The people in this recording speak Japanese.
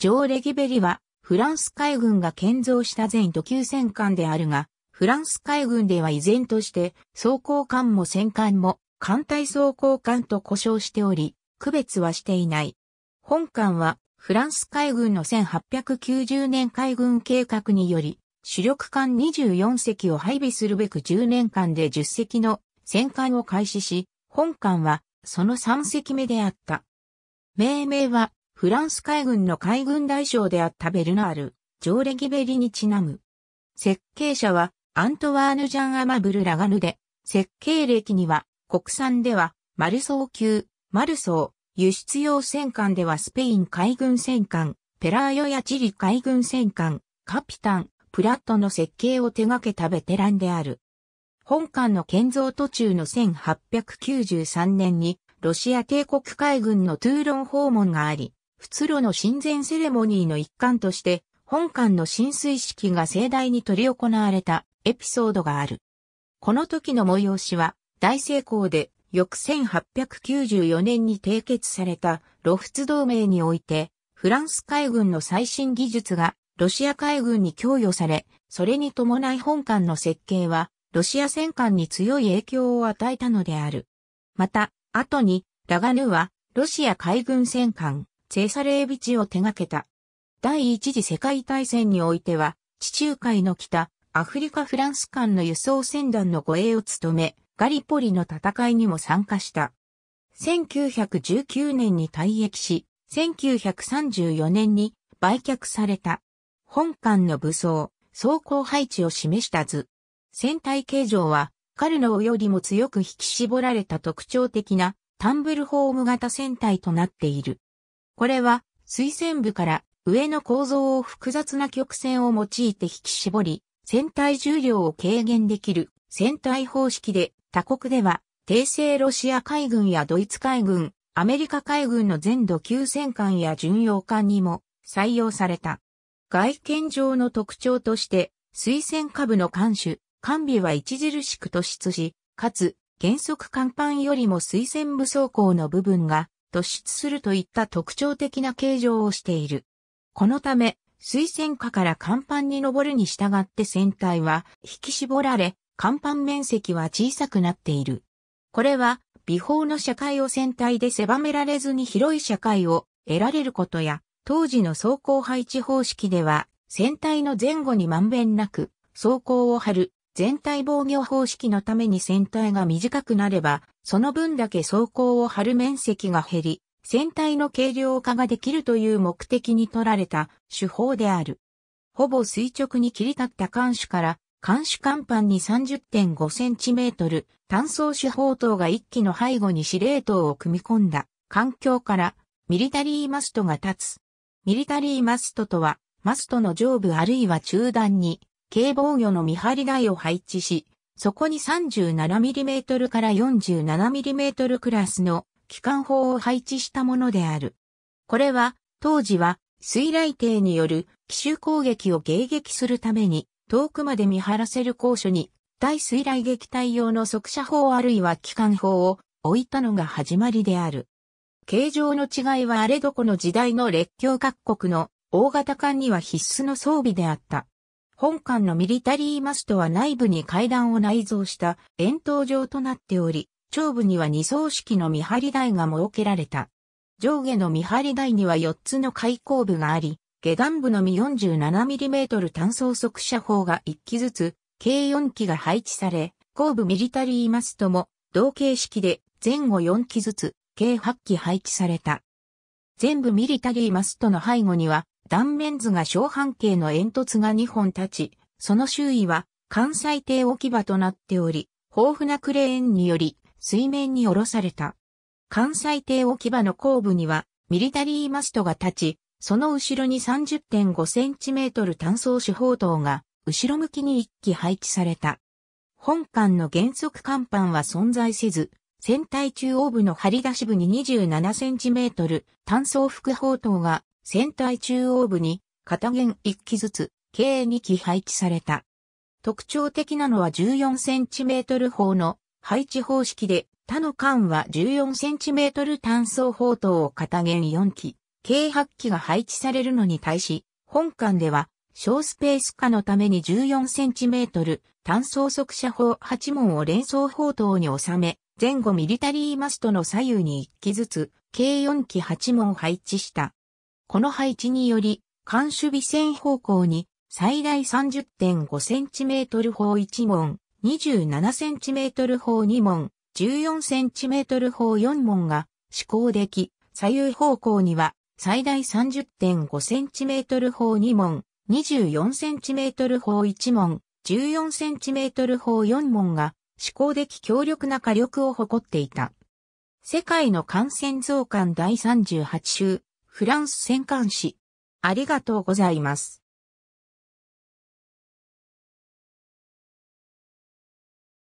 ジョー・レギベリは、フランス海軍が建造した全土級戦艦であるが、フランス海軍では依然として、装甲艦も戦艦も、艦隊装甲艦と呼称しており、区別はしていない。本艦は、フランス海軍の1890年海軍計画により、主力艦24隻を配備するべく10年間で10隻の戦艦を開始し、本艦はその3隻目であった。命名はフランス海軍の海軍大将であったベルナール、ジョーレギベリにちなむ。設計者はアントワーヌ・ジャン・アマブル・ラガヌで、設計歴には国産ではマルソー級、マルソー、輸出用戦艦ではスペイン海軍戦艦、ペラーヨやチリ海軍戦艦、カピタン、プラットの設計を手掛けたベテランである。本艦の建造途中の1893年にロシア帝国海軍のトゥーロン訪問があり、普通路の神前セレモニーの一環として、本館の浸水式が盛大に取り行われたエピソードがある。この時の催しは大成功で翌1894年に締結された露仏同盟においてフランス海軍の最新技術がロシア海軍に供与され、それに伴い本艦の設計はロシア戦艦に強い影響を与えたのである。また、後にラガヌはロシア海軍戦艦セェサレービチを手掛けた。第一次世界大戦においては、地中海の北、アフリカ・フランス間の輸送船団の護衛を務め、ガリポリの戦いにも参加した。1919年に退役し、1934年に売却された。本艦の武装、装甲配置を示した図。船体形状は、カルノーよりも強く引き絞られた特徴的なタンブルホーム型船体となっている。これは、水線部から上の構造を複雑な曲線を用いて引き絞り、船体重量を軽減できる船体方式で、他国では、帝政ロシア海軍やドイツ海軍、アメリカ海軍の全土級戦艦や巡洋艦にも採用された。外見上の特徴として、水線下部の艦首、艦尾は著しく突出し、かつ、原則甲板よりも水線部装甲の部分が突出するといった特徴的な形状をしている。このため、水線下から甲板に登るに従って船体は引き絞られ、甲板面積は小さくなっている。これは、微法の社会を船体で狭められずに広い社会を得られることや、当時の走行配置方式では、船体の前後にまんべんなく、走行を張る全体防御方式のために船体が短くなれば、その分だけ走行を張る面積が減り、船体の軽量化ができるという目的に取られた手法である。ほぼ垂直に切り立った艦首から、艦首甲板に 30.5cm 単装手法塔が一機の背後に司令塔を組み込んだ環境からミリタリーマストが立つ。ミリタリーマストとは、マストの上部あるいは中段に軽防御の見張り台を配置し、そこに 37mm から 47mm クラスの機関砲を配置したものである。これは、当時は、水雷艇による奇襲攻撃を迎撃するために、遠くまで見張らせる高所に、対水雷撃隊用の速射砲あるいは機関砲を置いたのが始まりである。形状の違いはあれどこの時代の列強各国の大型艦には必須の装備であった。本館のミリタリーマストは内部に階段を内蔵した円筒状となっており、上部には二層式の見張り台が設けられた。上下の見張り台には4つの開口部があり、下段部のみ 47mm 単装速射砲が1機ずつ、計4機が配置され、後部ミリタリーマストも同形式で前後4機ずつ、計8機配置された。全部ミリタリーマストの背後には断面図が小半径の煙突が2本立ち、その周囲は関西艇置き場となっており、豊富なクレーンにより水面に下ろされた。関西艇置き場の後部にはミリタリーマストが立ち、その後ろに 30.5cm 単装手砲塔が後ろ向きに1機配置された。本艦の原則甲板は存在せず、船体中央部の張り出し部に 27cm 単装副砲塔が船体中央部に片弦1機ずつ計2機配置された。特徴的なのは 14cm 砲の配置方式で他の艦は 14cm 単装砲塔を片弦4機、計8機が配置されるのに対し、本艦では小スペース化のために 14cm 単装速射砲8門を連装砲塔に収め、前後ミリタリーマストの左右に1機ずつ、計4機8門配置した。この配置により、間守備線方向に最大 30.5cm 砲1門、27cm 砲2門、14cm 砲4門が施行でき、左右方向には最大 30.5cm 砲2門、24cm 砲1門、14cm 砲4門が施行でき強力な火力を誇っていた。世界の感染増刊第38週フランス戦艦士。ありがとうございます。